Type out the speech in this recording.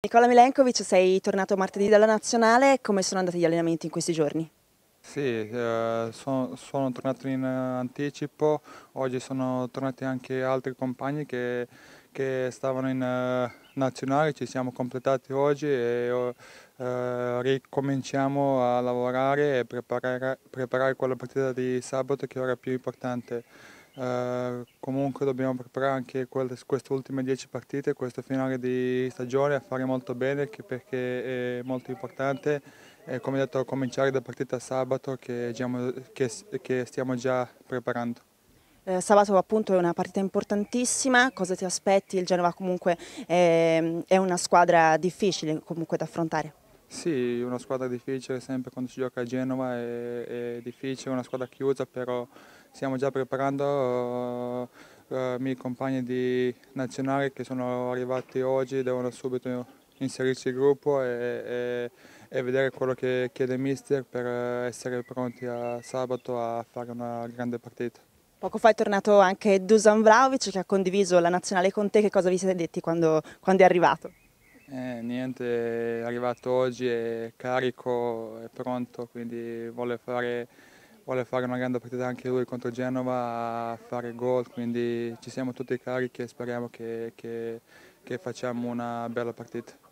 Nicola Milenkovic, sei tornato martedì dalla Nazionale, come sono andati gli allenamenti in questi giorni? Sì, eh, sono, sono, tornato in anticipo, oggi sono tornati anche altri compagni che, che stavano in uh, nazionale, ci siamo completati oggi e uh, ricominciamo a lavorare e preparare, preparare quella partita di sabato che è ora più importante. Eh, comunque dobbiamo preparare anche quelle, queste ultime 10 partite, questo finale di stagione a fare molto bene perché è molto importante. E come detto, cominciare da partita sabato che, che, che stiamo già preparando. Eh, sabato appunto è una partita importantissima, cosa ti aspetti? Il Genova comunque è, è una squadra difficile comunque da affrontare. Sì, una squadra difficile, sempre quando si gioca a Genova è, è difficile, una squadra chiusa, però stiamo già preparando eh, eh i miei compagni di nazionale che sono arrivati oggi, devono subito inserirsi in gruppo e, e, e vedere quello che chiede il mister per eh, essere pronti a sabato a fare una grande partita. Poco fa è tornato anche Dusan Vlaovic che ha condiviso la nazionale con te, che cosa vi siete detti quando, quando è arrivato? Eh, niente, è arrivato oggi, è carico, è pronto, quindi vuole fare vuole fare una grande partita anche lui contro Genova, fare gol, quindi ci siamo tutti carichi e speriamo che, che, che facciamo una bella partita.